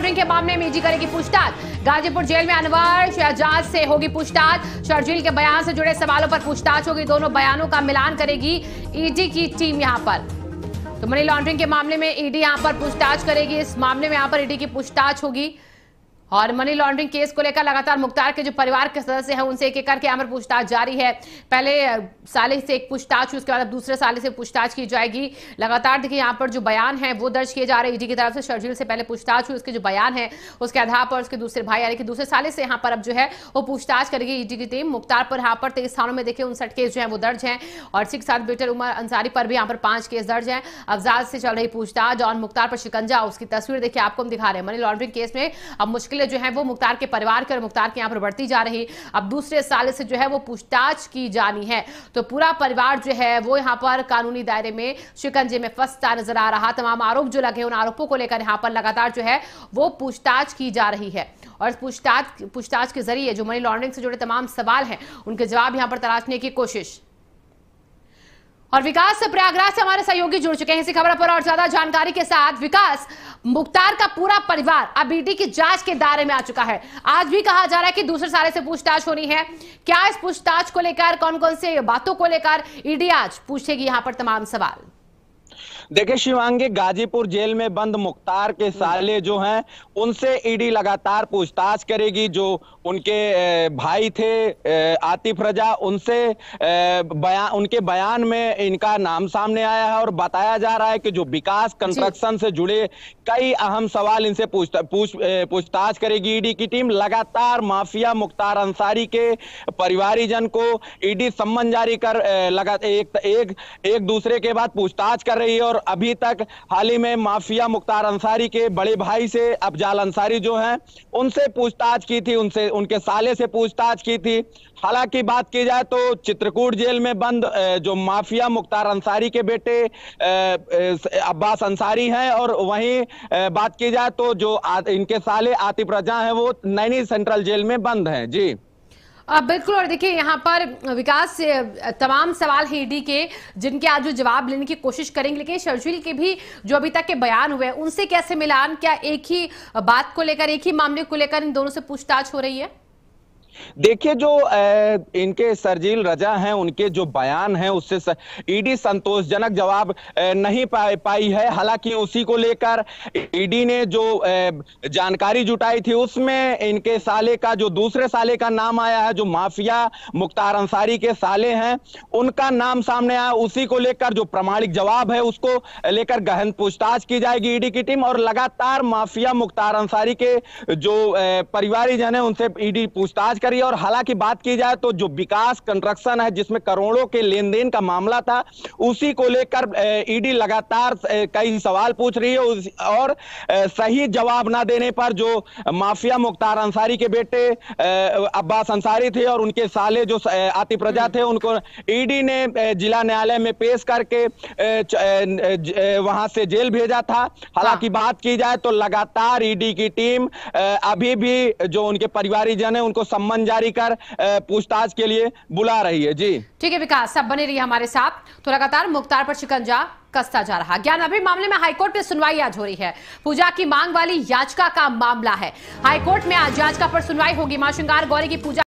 Laundering के मामले में ईडी करेगी पूछताछ गाजीपुर जेल में अनवर शहजाद से होगी पूछताछ शर्जील के बयान से जुड़े सवालों पर पूछताछ होगी दोनों बयानों का मिलान करेगी ईडी की टीम यहां पर तो मनी लॉन्ड्रिंग के मामले में ईडी यहां पर पूछताछ करेगी इस मामले में यहां पर ईडी की पूछताछ होगी और मनी लॉन्ड्रिंग केस को लेकर लगातार मुख्तार के जो परिवार के सदस्य हैं उनसे एक एक करके अमर पूछताछ जारी है पहले साले से एक पूछताछ उसके बाद अब दूसरे साले से पूछताछ की जाएगी लगातार देखिए यहाँ पर जो बयान है वो दर्ज किए जा रहे ईडी e की तरफ से शर्जील से पहले पूछताछ हुई उसके जो बयान है उसके आधार पर उसके दूसरे भाई यानी कि दूसरे साले से यहाँ पर अब जो है वो पूछताछ करेगी ईडी e की टीम मुख्तार पर यहाँ पर तेईस थानों में देखिए उनसठ केस जो है वो दर्ज है और सिख साथ बेटर उमर अंसारी पर भी यहाँ पर पांच केस दर्ज है अफजाज से चल रही पूछताछ और मुख्तार पर शिकंजा उसकी तस्वीर देखिए आपको हम दिखा रहे हैं मनी लॉन्ड्रिंग केस में अब मुश्किल अपील जो है वो मुख्तार के परिवार के और मुख्तार के यहाँ पर बढ़ती जा रही अब दूसरे साल से जो है वो पूछताछ की जानी है तो पूरा परिवार जो है वो यहाँ पर कानूनी दायरे में शिकंजे में फंसता नजर आ रहा तमाम आरोप जो लगे उन आरोपों को लेकर यहाँ पर लगातार जो है वो पूछताछ की जा रही है और पूछताछ पूछताछ के जरिए जो मनी लॉन्ड्रिंग से जुड़े तमाम सवाल हैं उनके जवाब यहाँ पर तलाशने की कोशिश और विकास प्रयागराज से हमारे सहयोगी जुड़ चुके हैं इसी खबर पर और ज्यादा जानकारी के साथ विकास मुख्तार का पूरा परिवार अब ईडी की जांच के दायरे में आ चुका है आज भी कहा जा रहा है कि दूसरे सारे से पूछताछ होनी है क्या इस पूछताछ को लेकर कौन कौन से बातों को लेकर ईडी आज पूछेगी यहां पर तमाम सवाल देखिए शिवांगी गाजीपुर जेल में बंद मुख्तार के साले जो हैं उनसे ईडी लगातार पूछताछ करेगी जो उनके भाई थे आतिफ रजा उनसे बयान उनके बयान में इनका नाम सामने आया है और बताया जा रहा है कि जो विकास कंस्ट्रक्शन से जुड़े कई अहम सवाल इनसे पूछताछ पूछ, पूछ, करेगी ईडी की टीम लगातार माफिया मुख्तार अंसारी के परिवारीजन को ईडी सम्मन जारी कर लगा एक एक, एक दूसरे के बाद पूछताछ कर रही है और अभी तक हाल ही में माफिया मुख्तार अंसारी के बड़े भाई से अफजाल अंसारी जो हैं उनसे पूछताछ की थी उनसे उनके साले से पूछताछ की थी हालांकि बात की जाए तो चित्रकूट जेल में बंद जो माफिया मुख्तार अंसारी के बेटे अब्बास अंसारी हैं और वहीं बात की जाए तो जो इनके साले आतिफ रजा हैं वो नैनी सेंट्रल जेल में बंद हैं जी आ, बिल्कुल और देखिए यहाँ पर विकास तमाम सवाल हैं ईडी के जिनके आज जो जवाब लेने की कोशिश करेंगे लेकिन शर्जील के भी जो अभी तक के बयान हुए उनसे कैसे मिलान क्या एक ही बात को लेकर एक ही मामले को लेकर इन दोनों से पूछताछ हो रही है देखिए जो इनके सरजील रजा हैं उनके जो बयान हैं उससे ईडी संतोषजनक जवाब नहीं पा, पाई है हालांकि उसी को लेकर ईडी ने जो जानकारी जुटाई थी उसमें इनके साले का जो दूसरे साले का नाम आया है जो माफिया मुख्तार अंसारी के साले हैं उनका नाम सामने आया उसी को लेकर जो प्रमाणिक जवाब है उसको लेकर गहन पूछताछ की जाएगी ईडी की टीम और लगातार माफिया मुख्तार अंसारी के जो जन है उनसे ईडी पूछताछ कर करिए और हालांकि बात की जाए तो जो विकास कंस्ट्रक्शन है जिसमें करोड़ों के लेन देन का मामला था उसी को लेकर ईडी लगातार कई सवाल पूछ रही है और सही जवाब ना देने पर जो माफिया मुख्तार अंसारी के बेटे अब्बास अंसारी थे और उनके साले जो आति प्रजा हम्म। थे उनको ईडी ने जिला न्यायालय में पेश करके वहां से जेल भेजा था हालांकि हाँ। बात की जाए तो लगातार ईडी की टीम अभी भी जो उनके जन है उनको सम्मान समन जारी कर पूछताछ के लिए बुला रही है जी ठीक है विकास सब बने रही हमारे साथ तो लगातार मुख्तार पर शिकंजा कसता जा रहा ज्ञान अभी मामले में हाईकोर्ट में सुनवाई आज हो रही है पूजा की मांग वाली याचिका का मामला है हाईकोर्ट में आज याचिका पर सुनवाई होगी मां श्रृंगार गौरी की पूजा